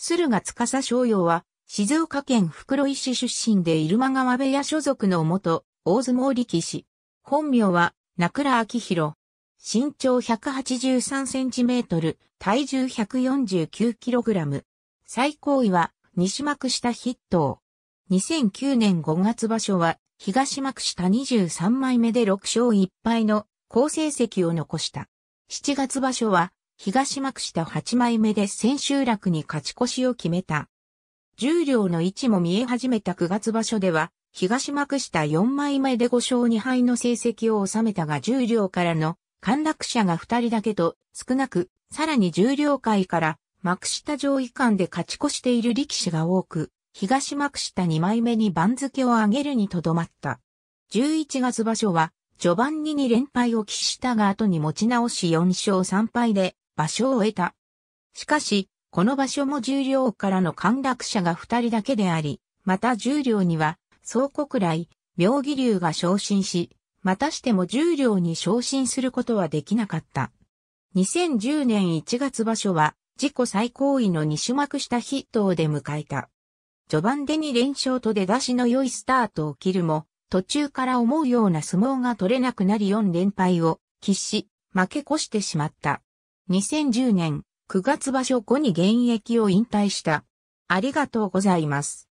駿河司商用は、静岡県袋井市出身で入間川部屋所属の元、大相撲力士。本名は、名倉明宏。身長183センチメートル、体重149キログラム。最高位は、西幕下筆頭。2009年5月場所は、東幕下23枚目で6勝1敗の好成績を残した。7月場所は、東幕下8枚目で千秋楽に勝ち越しを決めた。重量の位置も見え始めた9月場所では、東幕下4枚目で5勝2敗の成績を収めたが重量からの陥落者が2人だけと少なく、さらに重量界から幕下上位間で勝ち越している力士が多く、東幕下2枚目に番付を上げるにとどまった。11月場所は、序盤に2連敗を喫したが後に持ち直し4勝3敗で、場所を得た。しかし、この場所も重量からの陥落者が二人だけであり、また重量には、総国来、妙義流が昇進し、またしても重量に昇進することはできなかった。2010年1月場所は、自己最高位の2種幕下筆頭で迎えた。序盤で2連勝と出だしの良いスタートを切るも、途中から思うような相撲が取れなくなり4連敗を喫し、負け越してしまった。2010年9月場所後に現役を引退した。ありがとうございます。